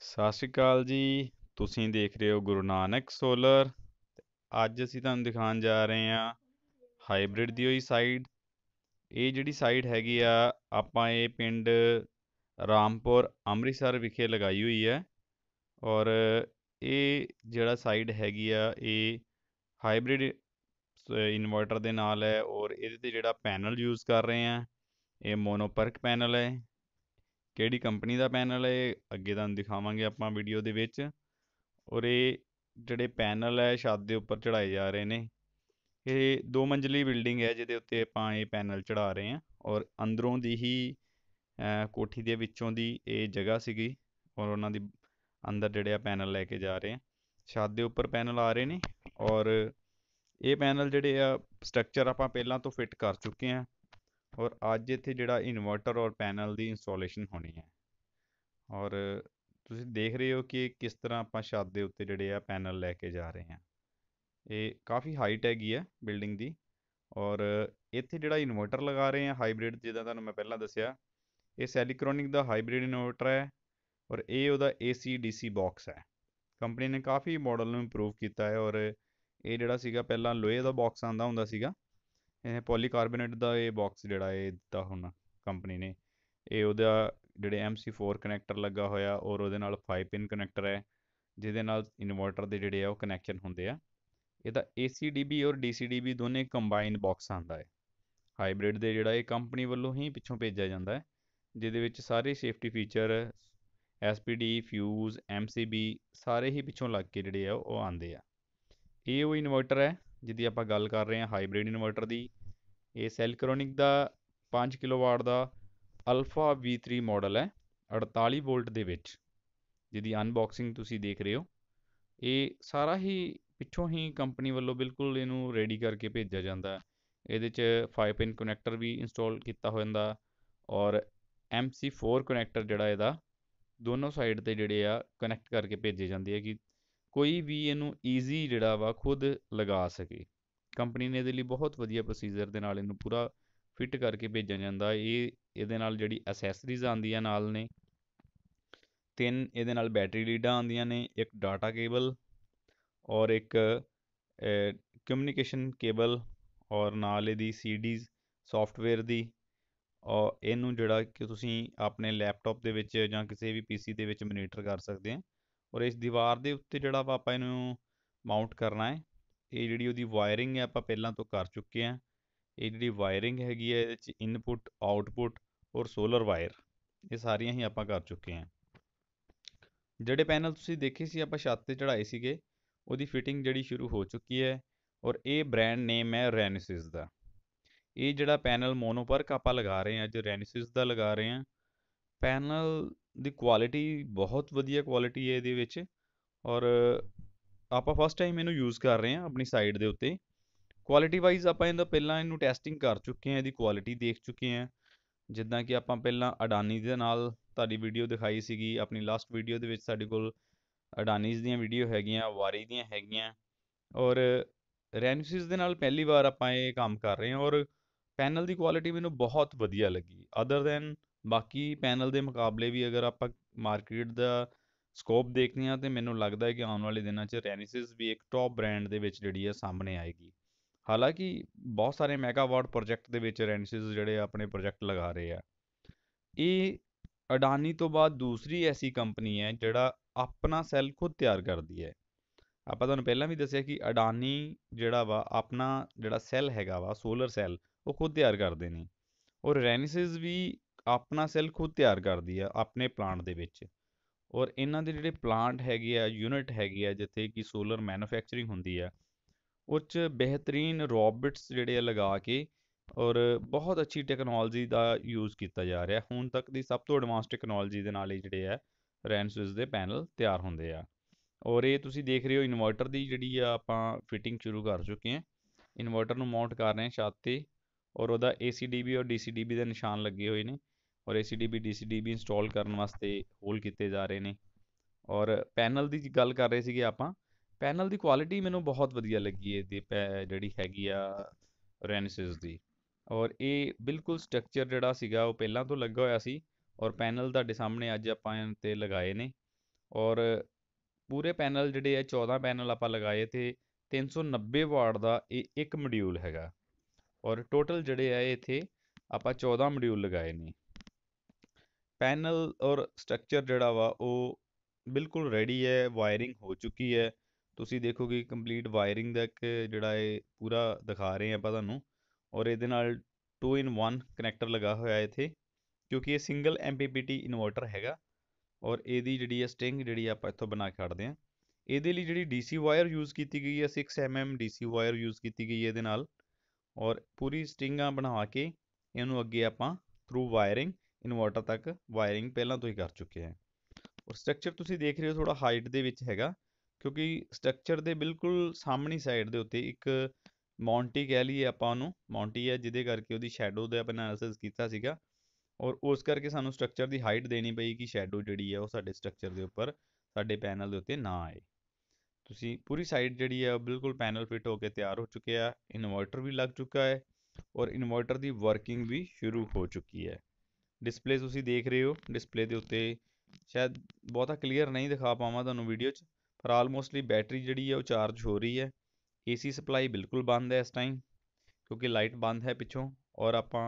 ਸਤਿ ਸ਼੍ਰੀ ਅਕਾਲ ਜੀ ਤੁਸੀਂ ਦੇਖ ਰਹੇ ਹੋ ਗੁਰੂ ਨਾਨਕ ਸੋਲਰ ਅੱਜ ਅਸੀਂ ਤੁਹਾਨੂੰ ਦਿਖਾਉਣ ਜਾ ਰਹੇ ਹਾਂ ਹਾਈਬ੍ਰਿਡ ਦੀ ਹੋਈ ਸਾਈਡ ਇਹ ਜਿਹੜੀ ਸਾਈਡ ਹੈਗੀ ਆ ਆਪਾਂ ਇਹ ਪਿੰਡ ਰਾਮਪੁਰ ਅੰਮ੍ਰਿਤਸਰ ਵਿਖੇ ਲਗਾਈ ਹੋਈ ਹੈ ਔਰ ਇਹ ਜਿਹੜਾ ਸਾਈਡ ਹੈਗੀ ਆ ਇਹ ਹਾਈਬ੍ਰਿਡ ਇਨਵਰਟਰ ਦੇ ਨਾਲ ਹੈ ਔਰ ਇਹਦੇ ਤੇ ਜਿਹੜਾ ਪੈਨਲ ਯੂਜ਼ ਕਰ ਰਹੇ ਆ ਇਹ ਮੋਨੋਪਰਕ ਪੈਨਲ ਹੈ ਕਿਹੜੀ ਕੰਪਨੀ ਦਾ ਪੈਨਲ ਹੈ ਅੱਗੇ ਤੁਹਾਨੂੰ ਦਿਖਾਵਾਂਗੇ ਆਪਾਂ ਵੀਡੀਓ ਦੇ ਵਿੱਚ ਔਰ ਇਹ ਜਿਹੜੇ ਪੈਨਲ ਹੈ ਛੱਤ ਦੇ ਉੱਪਰ ਚੜਾਏ ਜਾ ਰਹੇ ਨੇ ਇਹ ਦੋ ਮੰਜ਼ਲੀ ਬਿਲਡਿੰਗ ਹੈ ਜਿਹਦੇ ਉੱਤੇ ਆਪਾਂ ਇਹ ਪੈਨਲ ਚੜਾ ਰਹੇ ਹਾਂ ਔਰ ਅੰਦਰੋਂ ਦੀ ਹੀ ਕੋਠੀ ਦੇ ਵਿੱਚੋਂ ਦੀ ਇਹ ਜਗ੍ਹਾ ਸੀਗੀ ਔਰ ਉਹਨਾਂ ਦੀ ਅੰਦਰ ਜਿਹੜੇ ਆ ਪੈਨਲ ਲੈ ਕੇ ਜਾ ਰਹੇ ਆ ਛੱਤ ਦੇ ਉੱਪਰ ਪੈਨਲ ਆ ਰਹੇ ਨੇ ਔਰ ਇਹ ਪੈਨਲ ਜਿਹੜੇ ਆ ਸਟਰਕਚਰ ਆਪਾਂ ਪਹਿਲਾਂ ਤੋਂ ਫਿੱਟ ਕਰ ਚੁੱਕੇ ਆ ਔਰ ਅੱਜ ਇੱਥੇ ਜਿਹੜਾ ਇਨਵਰਟਰ ਔਰ ਪੈਨਲ ਦੀ ਇੰਸਟਾਲੇਸ਼ਨ ਹੋਣੀ ਹੈ ਔਰ ਤੁਸੀਂ ਦੇਖ ਰਹੇ ਹੋ ਕਿ ਕਿਸ ਤਰ੍ਹਾਂ ਆਪਾਂ ਛੱਤ ਦੇ ਉੱਤੇ ਜਿਹੜੇ ਆ ਪੈਨਲ ਲੈ ਕੇ ਜਾ ਰਹੇ ਹਾਂ ਇਹ ਕਾਫੀ ਹਾਈਟ ਹੈਗੀ ਹੈ ਬਿਲਡਿੰਗ ਦੀ ਔਰ ਇੱਥੇ ਜਿਹੜਾ ਇਨਵਰਟਰ ਲਗਾ ਰਹੇ ਹਾਂ ਹਾਈਬ੍ਰਿਡ ਜਿਹਦਾ ਤੁਹਾਨੂੰ ਮੈਂ ਪਹਿਲਾਂ ਦੱਸਿਆ ਇਹ ਸੈਲੀਕ੍ਰੋਨਿਕ ਦਾ ਹਾਈਬ੍ਰਿਡ ਇਨਵਰਟਰ ਹੈ ਔਰ ਇਹ ਉਹਦਾ AC DC ਬਾਕਸ ਹੈ ਕੰਪਨੀ ਨੇ ਕਾਫੀ ਮਾਡਲ ਨੂੰ ਇੰਪਰੂਵ ਕੀਤਾ ਹੈ ਔਰ ਇਹ ਜਿਹੜਾ ਸੀਗਾ ਪਹਿਲਾਂ ਲੋਹੇ ਦਾ ਬਾਕਸ ਆਂਦਾ ਹੁੰਦਾ ਸੀਗਾ ਇਹ ਪੋਲੀਕਾਰਬੋਨੇਟ ਦਾ ਇਹ ਬਾਕਸ ਜਿਹੜਾ ਇਹ ਦਿੱਤਾ ਹੁਣ ਕੰਪਨੀ ਨੇ ਇਹ ਉਹਦਾ ਜਿਹੜੇ MC4 ਕਨੈਕਟਰ ਲੱਗਾ ਹੋਇਆ ਔਰ ਉਹਦੇ ਨਾਲ 5 ਪਿਨ ਕਨੈਕਟਰ ਹੈ ਜਿਹਦੇ ਨਾਲ ਇਨਵਰਟਰ ਦੇ ਜਿਹੜੇ ਆ ਉਹ ਕਨੈਕਸ਼ਨ ਹੁੰਦੇ ਆ ਇਹਦਾ ACDB ਔਰ DCDB ਦੋਨੇ ਕੰਬਾਈਨ ਬਾਕਸ ਆਂਦਾ ਹੈ ਹਾਈਬ੍ਰਿਡ ਦੇ ਜਿਹੜਾ ਇਹ ਕੰਪਨੀ ਵੱਲੋਂ ਹੀ ਪਿੱਛੋਂ ਭੇਜਿਆ ਜਾਂਦਾ ਹੈ ਜਿਹਦੇ ਵਿੱਚ ਸਾਰੇ safety feature SPD fuse MCB ਸਾਰੇ ਹੀ ਪਿੱਛੋਂ ਲੱਗ ਕੇ ਜਿਹੜੇ ਆ ਉਹ ਆਂਦੇ ਆ ਇਹ ਉਹ ਇਨਵਰਟਰ ਹੈ ਜਿੱਦੀ ਆਪਾਂ ਗੱਲ ਕਰ ਰਹੇ ਹਾਂ ਹਾਈਬ੍ਰਿਡ ਇਨਵਰਟਰ ਦੀ ਇਹ ਸੈਲਕ੍ਰੋਨਿਕ ਦਾ 5 ਕਿਲੋਵਾਟ ਦਾ ਅਲਫਾ V3 ਮਾਡਲ ਹੈ 48 ਵੋਲਟ ਦੇ ਵਿੱਚ ਜਿਹਦੀ ਅਨਬਾਕਸਿੰਗ ਤੁਸੀਂ ਦੇਖ ਰਹੇ ਹੋ ਇਹ ਸਾਰਾ ਹੀ ਪਿੱਛੋਂ ਹੀ ਕੰਪਨੀ ਵੱਲੋਂ ਬਿਲਕੁਲ ਇਹਨੂੰ ਰੈਡੀ ਕਰਕੇ ਭੇਜਿਆ ਜਾਂਦਾ ਇਹਦੇ ਚ 5 ਪਿਨ ਕਨੈਕਟਰ ਵੀ ਇੰਸਟਾਲ ਕੀਤਾ ਹੋਇਆ ਜਾਂਦਾ ਔਰ MC4 ਕਨੈਕਟਰ ਜਿਹੜਾ ਇਹਦਾ ਦੋਨੋਂ ਸਾਈਡ ਤੇ ਜਿਹੜੇ ਆ ਕਨੈਕਟ ਕਰਕੇ ਭੇਜੇ ਜਾਂਦੇ ਆ ਕਿ ਕੋਈ ਵੀ ਇਹਨੂੰ ਈਜ਼ੀ ਜਿਹੜਾ ਵਾ ਖੁਦ ਲਗਾ ਸਕੇ ਕੰਪਨੀ ਨੇ ਇਹਦੇ ਲਈ ਬਹੁਤ ਵਧੀਆ ਪ੍ਰੋਸੀਜਰ ਦੇ ਨਾਲ ਇਹਨੂੰ ਪੂਰਾ ਫਿੱਟ ਕਰਕੇ ਭੇਜਿਆ ਜਾਂਦਾ ਇਹ ਇਹਦੇ ਨਾਲ ਜਿਹੜੀ ਅਸੈਸਰੀਜ਼ ਆਉਂਦੀਆਂ ਨਾਲ ਨੇ ਤਿੰਨ ਇਹਦੇ ਨਾਲ ਬੈਟਰੀ ਲੀਡਾਂ ਆਉਂਦੀਆਂ ਨੇ ਇੱਕ ਡਾਟਾ ਕੇਬਲ ਔਰ ਇੱਕ ਕਮਿਊਨੀਕੇਸ਼ਨ ਕੇਬਲ ਔਰ ਨਾਲ ਇਹਦੀ ਸੀਡੀਜ਼ ਸੌਫਟਵੇਅਰ ਦੀ ਔਰ ਇਹਨੂੰ ਜਿਹੜਾ ਕਿ ਤੁਸੀਂ ਆਪਣੇ ਲੈਪਟਾਪ ਦੇ ਵਿੱਚ ਜਾਂ ਕਿਸੇ ਵੀ ਪੀਸੀ ਦੇ ਵਿੱਚ ਮੋਨੀਟਰ ਕਰ ਸਕਦੇ ਆ ਔਰ ਇਸ ਦੀਵਾਰ ਦੇ ਉੱਤੇ ਜਿਹੜਾ ਆਪਾਂ ਇਹਨੂੰ ਮਾਊਂਟ ਕਰਨਾ ਹੈ ਇਹ ਜਿਹੜੀ ਉਹਦੀ ਵਾਇਰਿੰਗ ਹੈ ਆਪਾਂ ਪਹਿਲਾਂ ਤੋਂ ਕਰ ਚੁੱਕੇ ਆ ਇਹ ਜਿਹੜੀ ਵਾਇਰਿੰਗ ਹੈਗੀ ਹੈ ਇਹਦੇ ਵਿੱਚ ਇਨਪੁਟ ਆਊਟਪੁਟ ਔਰ ਸੋਲਰ ਵਾਇਰ ਇਹ ਸਾਰੀਆਂ ਹੀ ਆਪਾਂ ਕਰ ਚੁੱਕੇ ਆ ਜਿਹੜੇ ਪੈਨਲ ਤੁਸੀਂ ਦੇਖੇ ਸੀ ਆਪਾਂ ਛੱਤ ਤੇ ਚੜਾਏ ਸੀਗੇ ਉਹਦੀ ਫਿਟਿੰਗ ਜਿਹੜੀ ਸ਼ੁਰੂ ਹੋ ਚੁੱਕੀ ਹੈ ਔਰ ਇਹ ਬ੍ਰਾਂਡ ਨੇਮ ਹੈ ਰੈਨਿਸਿਸ ਦਾ ਇਹ ਜਿਹੜਾ ਪੈਨਲ ਮੋਨੋਪਰਕ ਆਪਾਂ ਲਗਾ ਰਹੇ ਆ ਜੋ ਰੈਨਿਸਿਸ ਦਾ ਲਗਾ ਰਹੇ ਆ ਪੈਨਲ ਦੀ ਕੁਆਲਿਟੀ ਬਹੁਤ ਵਧੀਆ ਕੁਆਲਿਟੀ ਹੈ ਇਹਦੇ ਵਿੱਚ ਔਰ ਆਪਾਂ ਫਸਟ ਟਾਈਮ ਇਹਨੂੰ ਯੂਜ਼ ਕਰ ਰਹੇ ਹਾਂ ਆਪਣੀ ਸਾਈਟ ਦੇ ਉੱਤੇ ਕੁਆਲਿਟੀ ਵਾਈਜ਼ ਆਪਾਂ ਇਹਦਾ ਪਹਿਲਾਂ ਇਹਨੂੰ ਟੈਸਟਿੰਗ ਕਰ ਚੁੱਕੇ ਹਾਂ ਇਹਦੀ ਕੁਆਲਿਟੀ ਦੇਖ ਚੁੱਕੇ ਹਾਂ ਜਿੱਦਾਂ ਕਿ ਆਪਾਂ ਪਹਿਲਾਂ ਅਡਾਨੀ ਦੇ ਨਾਲ ਤੁਹਾਡੀ ਵੀਡੀਓ ਦਿਖਾਈ ਸੀਗੀ ਆਪਣੀ ਲਾਸਟ ਵੀਡੀਓ ਦੇ ਵਿੱਚ ਸਾਡੇ ਕੋਲ ਅਡਾਨੀਜ਼ ਦੀਆਂ ਵੀਡੀਓ ਹੈਗੀਆਂ ਵਾਰੀ ਦੀਆਂ ਹੈਗੀਆਂ ਔਰ ਰੈਨਸਿਸ ਦੇ ਨਾਲ ਪਹਿਲੀ ਵਾਰ ਆਪਾਂ ਇਹ ਕੰਮ ਕਰ ਰਹੇ ਹਾਂ ਔਰ ਪੈਨਲ ਦੀ ਕੁਆਲਿਟੀ ਮੈਨੂੰ ਬਹੁਤ ਵਧੀਆ ਲੱਗੀ ਅਦਰ ਦੈਨ ਬਾਕੀ ਪੈਨਲ ਦੇ ਮੁਕਾਬਲੇ ਵੀ ਅਗਰ ਆਪਾਂ ਮਾਰਕੀਟ ਦਾ ਸਕੋਪ ਦੇਖਦੇ ਹਾਂ ਤੇ ਮੈਨੂੰ ਲੱਗਦਾ ਹੈ ਕਿ ਆਉਣ ਵਾਲੇ ਦਿਨਾਂ 'ਚ ਰੈਨਿਸਿਸ ਵੀ ਇੱਕ ਟੌਪ ਬ੍ਰਾਂਡ ਦੇ ਵਿੱਚ ਜਿਹੜੀ ਹੈ ਸਾਹਮਣੇ ਆਏਗੀ ਹਾਲਾਂਕਿ ਬਹੁਤ ਸਾਰੇ ਮੈਗਾਵਾਟ ਪ੍ਰੋਜੈਕਟ ਦੇ ਵਿੱਚ ਰੈਨਿਸਿਸ ਜਿਹੜੇ ਆਪਣੇ ਪ੍ਰੋਜੈਕਟ ਲਗਾ ਰਹੇ ਆ ਇਹ ਅਡਾਨੀ ਤੋਂ ਬਾਅਦ ਦੂਸਰੀ ਐਸੀ ਕੰਪਨੀ ਹੈ ਜਿਹੜਾ ਆਪਣਾ ਸੈੱਲ ਖੁਦ ਤਿਆਰ ਕਰਦੀ ਹੈ ਆਪਾਂ ਤੁਹਾਨੂੰ ਪਹਿਲਾਂ ਵੀ ਦੱਸਿਆ ਕਿ ਅਡਾਨੀ ਜਿਹੜਾ ਵਾ ਆਪਣਾ ਜਿਹੜਾ ਸੈੱਲ ਹੈਗਾ ਵਾ ਸੋਲਰ ਸੈੱਲ ਉਹ ਖੁਦ ਤਿਆਰ ਕਰਦੇ ਨੇ ਔਰ ਰੈਨਿਸਿਸ ਵੀ ਆਪਣਾ ਸੈੱਲ ਖੁਦ ਤਿਆਰ ਕਰਦੀ ਆ ਆਪਣੇ ਪਲਾਂਟ ਦੇ ਵਿੱਚ ਔਰ ਇਹਨਾਂ ਦੇ ਜਿਹੜੇ ਪਲਾਂਟ ਹੈਗੇ ਆ ਯੂਨਿਟ ਹੈਗੇ ਆ ਜਿੱਥੇ ਕਿ ਸੋਲਰ ਮੈਨੂਫੈਕਚਰਿੰਗ ਹੁੰਦੀ ਆ ਉੱਚ ਬਿਹਤਰੀਨ ਰੋਬਟਸ ਜਿਹੜੇ ਆ ਲਗਾ ਕੇ ਔਰ ਬਹੁਤ ਅੱਛੀ ਟੈਕਨੋਲੋਜੀ ਦਾ ਯੂਜ਼ ਕੀਤਾ ਜਾ ਰਿਹਾ ਹੁਣ ਤੱਕ ਦੀ ਸਭ ਤੋਂ ਐਡਵਾਂਸ ਟੈਕਨੋਲੋਜੀ ਦੇ ਨਾਲ ਹੀ ਜਿਹੜੇ ਆ ਰੈਂਸਿਸ ਦੇ ਪੈਨਲ ਤਿਆਰ ਹੁੰਦੇ ਆ ਔਰ ਇਹ ਤੁਸੀਂ ਦੇਖ ਰਹੇ ਹੋ ਇਨਵਰਟਰ ਦੀ ਜਿਹੜੀ ਆ ਆਪਾਂ ਫਿਟਿੰਗ ਸ਼ੁਰੂ ਕਰ ਚੁੱਕੇ ਹਾਂ ਇਨਵਰਟਰ ਨੂੰ ਮਾਊਂਟ ਕਰ ਰਹੇ ਹਾਂ ਛੱਤ ਤੇ ਔਰ ਉਹਦਾ ਡੀਬੀ ਔਰ ਡੀਬੀ ਦੇ ਨਿਸ਼ਾਨ ਲੱਗੇ ਹੋਏ ਨੇ ਔਰ ACDB DCDB ਇੰਸਟਾਲ ਕਰਨ ਵਾਸਤੇ ਹੋਲ ਕੀਤੇ ਜਾ ਰਹੇ ਨੇ ਔਰ ਪੈਨਲ ਦੀ ਗੱਲ ਕਰ ਰਹੇ ਸੀਗੇ ਆਪਾਂ ਪੈਨਲ ਦੀ ਕੁਆਲਿਟੀ ਮੈਨੂੰ ਬਹੁਤ ਵਧੀਆ ਲੱਗੀ ਦੀ ਜਿਹੜੀ ਹੈਗੀ ਆ ਰੈਨਸਿਸ ਦੀ ਔਰ ਇਹ ਬਿਲਕੁਲ ਸਟਰਕਚਰ ਜਿਹੜਾ ਸੀਗਾ ਉਹ ਪਹਿਲਾਂ ਤੋਂ ਲੱਗਾ ਹੋਇਆ ਸੀ ਔਰ ਪੈਨਲ ਤੁਹਾਡੇ ਸਾਹਮਣੇ ਅੱਜ ਆਪਾਂ ਤੇ ਲਗਾਏ ਨੇ ਔਰ ਪੂਰੇ ਪੈਨਲ ਜਿਹੜੇ ਆ 14 ਪੈਨਲ ਆਪਾਂ ਲਗਾਏ ਤੇ 390 ਵਾਟ ਦਾ ਇਹ ਇੱਕ ਮੋਡਿਊਲ ਹੈਗਾ ਔਰ ਟੋਟਲ ਜਿਹੜੇ ਆ ਇਥੇ ਆਪਾਂ 14 ਮੋਡਿਊਲ ਲਗਾਏ ਨੇ ਪੈਨਲ ਔਰ ਸਟਰਕਚਰ ਜਿਹੜਾ ਵਾ ਉਹ ਬਿਲਕੁਲ ਰੈਡੀ ਹੈ ਵਾਇਰਿੰਗ ਹੋ ਚੁੱਕੀ ਹੈ ਤੁਸੀਂ ਦੇਖੋਗੇ ਕੰਪਲੀਟ ਵਾਇਰਿੰਗ ਦਾ ਇੱਕ ਜਿਹੜਾ ਇਹ ਪੂਰਾ ਦਿਖਾ ਰਹੇ ਆਪਾਂ ਤੁਹਾਨੂੰ ਔਰ ਇਹਦੇ ਨਾਲ 2 ਇਨ 1 ਕਨੈਕਟਰ ਲਗਾ ਹੋਇਆ ਹੈ ਇੱਥੇ ਕਿਉਂਕਿ ਇਹ ਸਿੰਗਲ MPPT ਇਨਵਰਟਰ ਹੈਗਾ ਔਰ ਇਹਦੀ ਜਿਹੜੀ ਹੈ ਸਟਿੰਗ ਜਿਹੜੀ ਆਪਾਂ ਇੱਥੋਂ ਬਣਾ ਕੇ ਕੱਢਦੇ ਆਂ ਇਹਦੇ ਲਈ ਜਿਹੜੀ DC ਵਾਇਰ ਯੂਜ਼ ਕੀਤੀ ਗਈ ਹੈ 6 mm DC ਵਾਇਰ ਯੂਜ਼ ਕੀਤੀ ਗਈ ਹੈ ਇਹਦੇ ਨਾਲ ਔਰ ਪੂਰੀ ਸਟਿੰਗਾਂ ਬਣਾ ਕੇ ਇਹਨੂੰ ਅੱਗੇ ਆਪਾਂ ਥਰੂ ਵਾਇਰਿੰਗ ਇਨਵਰਟਰ ਤੱਕ ਵਾਇਰਿੰਗ ਪਹਿਲਾਂ ਤੋਂ ਹੀ ਕਰ ਚੁੱਕੇ ਹਾਂ ਔਰ ਸਟਰਕਚਰ ਤੁਸੀਂ ਦੇਖ ਰਹੇ ਹੋ ਥੋੜਾ ਹਾਈਟ ਦੇ ਵਿੱਚ ਹੈਗਾ ਕਿਉਂਕਿ ਸਟਰਕਚਰ ਦੇ ਬਿਲਕੁਲ ਸਾਹਮਣੀ ਸਾਈਡ ਦੇ ਉੱਤੇ ਇੱਕ ਮੌਂਟੀ ਕਹਿ ਲਈਏ ਆਪਾਂ ਉਹਨੂੰ ਮੌਂਟੀ ਹੈ ਜਿਹਦੇ ਕਰਕੇ ਉਹਦੀ ਸ਼ੈਡੋ ਦਾ ਐਨਾਲਿਸਿਸ ਕੀਤਾ ਸੀਗਾ ਔਰ ਉਸ ਕਰਕੇ ਸਾਨੂੰ ਸਟਰਕਚਰ ਦੀ ਹਾਈਟ ਦੇਣੀ ਪਈ ਕਿ ਸ਼ੈਡੋ ਜਿਹੜੀ ਹੈ ਉਹ ਸਾਡੇ ਸਟਰਕਚਰ ਦੇ ਉੱਪਰ ਸਾਡੇ ਪੈਨਲ ਦੇ ਉੱਤੇ ਨਾ ਆਏ ਤੁਸੀਂ ਪੂਰੀ ਸਾਈਡ ਜਿਹੜੀ ਹੈ ਬਿਲਕੁਲ ਪੈਨਲ ਫਿਟ ਹੋ ਕੇ ਤਿਆਰ ਹੋ ਚੁੱਕਿਆ ਹੈ ਇਨਵਰਟਰ ਵੀ ਲੱਗ ਚੁੱਕਾ ਹੈ ਔਰ ਇਨਵਰਟਰ ਦੀ ਵਰਕਿੰਗ ਵੀ ਸ਼ੁਰੂ ਹੋ ਚੁੱਕੀ ਹੈ ਡਿਸਪਲੇ ਤੁਸੀਂ ਦੇਖ ਰਹੇ ਹੋ ਡਿਸਪਲੇ ਦੇ ਉੱਤੇ ਸ਼ਾਇਦ ਬਹੁਤਾ ਕਲੀਅਰ ਨਹੀਂ ਦਿਖਾ ਪਾਵਾਂ ਤੁਹਾਨੂੰ ਵੀਡੀਓ 'ਚ ਪਰ ਆਲਮੋਸਟਲੀ ਬੈਟਰੀ ਜਿਹੜੀ ਹੈ ਉਹ ਚਾਰਜ ਹੋ ਰਹੀ ਹੈ ਏਸੀ ਸਪਲਾਈ ਬਿਲਕੁਲ ਬੰਦ ਹੈ ਇਸ ਟਾਈਮ ਕਿਉਂਕਿ ਲਾਈਟ ਬੰਦ ਹੈ ਪਿੱਛੋਂ ਔਰ ਆਪਾਂ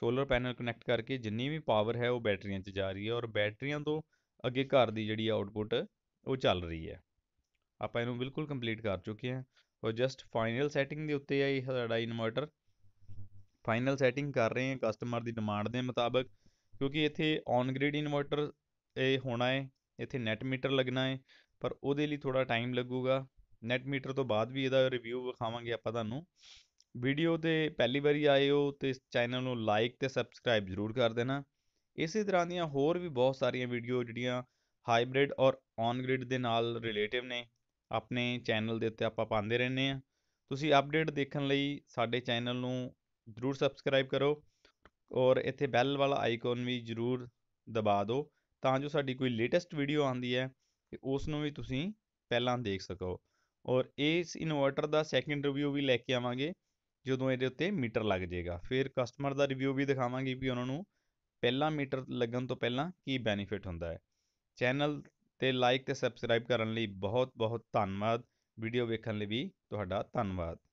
ਸੋਲਰ ਪੈਨਲ ਕਨੈਕਟ ਕਰਕੇ ਜਿੰਨੀ ਵੀ ਪਾਵਰ ਹੈ ਉਹ ਬੈਟਰੀਆਂ 'ਚ ਜਾ ਰਹੀ ਹੈ ਔਰ ਬੈਟਰੀਆਂ ਤੋਂ ਅੱਗੇ ਘਰ ਦੀ ਜਿਹੜੀ ਆਊਟਪੁੱਟ ਉਹ ਚੱਲ ਰਹੀ ਹੈ ਆਪਾਂ ਇਹਨੂੰ ਬਿਲਕੁਲ ਕੰਪਲੀਟ ਕਰ ਚੁੱਕੇ ਹਾਂ ਔਰ ਜਸਟ ਫਾਈਨਲ ਸੈਟਿੰਗ ਦੇ ਉੱਤੇ ਹੈ ਇਹ ਸਾਡਾ ਇਨਵਰਟਰ ਫਾਈਨਲ ਸੈਟਿੰਗ ਕਰ ਰਹੇ ਹਾਂ ਕਸਟਮਰ ਦੀ ਡਿਮਾਂਡ ਦੇ ਮੁਤਾਬਕ ਕਿਉਂਕਿ ਇੱਥੇ ਔਨ ਗ੍ਰਿਡ ਇਨਵਰਟਰ ਇਹ ਹੋਣਾ ਹੈ ਇੱਥੇ ਨੈਟ ਮੀਟਰ ਲੱਗਣਾ ਹੈ ਪਰ ਉਹਦੇ ਲਈ ਥੋੜਾ ਟਾਈਮ ਲੱਗੂਗਾ ਨੈਟ ਮੀਟਰ ਤੋਂ ਬਾਅਦ ਵੀ ਇਹਦਾ ਰਿਵਿਊ ਵਿਖਾਵਾਂਗੇ ਆਪਾਂ ਤੁਹਾਨੂੰ ਵੀਡੀਓ ਤੇ ਪਹਿਲੀ ਵਾਰੀ ਆਏ ਹੋ ਤੇ ਇਸ ਚੈਨਲ ਨੂੰ ਲਾਈਕ ਤੇ ਸਬਸਕ੍ਰਾਈਬ ਜ਼ਰੂਰ ਕਰ ਦੇਣਾ ਇਸੇ ਤਰ੍ਹਾਂ ਦੀਆਂ ਹੋਰ ਵੀ ਬਹੁਤ ਸਾਰੀਆਂ ਵੀਡੀਓ ਜਿਹੜੀਆਂ ਹਾਈਬ੍ਰਿਡ ਔਰ ਔਨ ਗ੍ਰਿਡ ਦੇ ਨਾਲ ਰਿਲੇਟਿਵ ਨੇ ਆਪਣੇ ਚੈਨਲ ਦੇ ਉੱਤੇ ਆਪਾਂ ਪਾਉਂਦੇ ਰਹਿੰਦੇ ਆ ਤੁਸੀਂ ਅਪਡੇਟ ਦੇਖਣ ਲਈ ਸਾਡੇ ਚੈਨਲ ਨੂੰ ਜ਼ਰੂਰ ਸਬਸਕ੍ਰਾਈਬ ਕਰੋ ਔਰ ਇੱਥੇ ਬੈਲ ਵਾਲਾ ਆਈਕਨ ਵੀ ਜ਼ਰੂਰ ਦਬਾ ਦਿਓ ਤਾਂ ਜੋ ਸਾਡੀ ਕੋਈ ਲੇਟੈਸਟ ਵੀਡੀਓ ਆਉਂਦੀ ਹੈ ਉਸ ਨੂੰ ਵੀ ਤੁਸੀਂ ਪਹਿਲਾਂ ਦੇਖ ਸਕੋ ਔਰ ਇਸ ਇਨਵਰਟਰ ਦਾ ਸੈਕਿੰਡ ਰਿਵਿਊ ਵੀ ਲੈ ਕੇ ਆਵਾਂਗੇ ਜਦੋਂ ਇਹਦੇ ਉੱਤੇ ਮੀਟਰ ਲੱਗ ਜਾਏਗਾ ਫਿਰ ਕਸਟਮਰ ਦਾ ਰਿਵਿਊ ਵੀ ਦਿਖਾਵਾਂਗੇ ਵੀ ਉਹਨਾਂ ਨੂੰ ਪਹਿਲਾ ਮੀਟਰ ਲੱਗਣ ਤੋਂ ਪਹਿਲਾਂ ਕੀ ਬੈਨੀਫਿਟ ਹੁੰਦਾ ਹੈ ਚੈਨਲ ਤੇ ਲਾਈਕ ਤੇ ਸਬਸਕ੍ਰਾਈਬ ਕਰਨ ਲਈ ਬਹੁਤ ਬਹੁਤ ਧੰਨਵਾਦ ਵੀਡੀਓ ਵੇਖਣ ਲਈ ਵੀ ਤੁਹਾਡਾ ਧੰਨਵਾਦ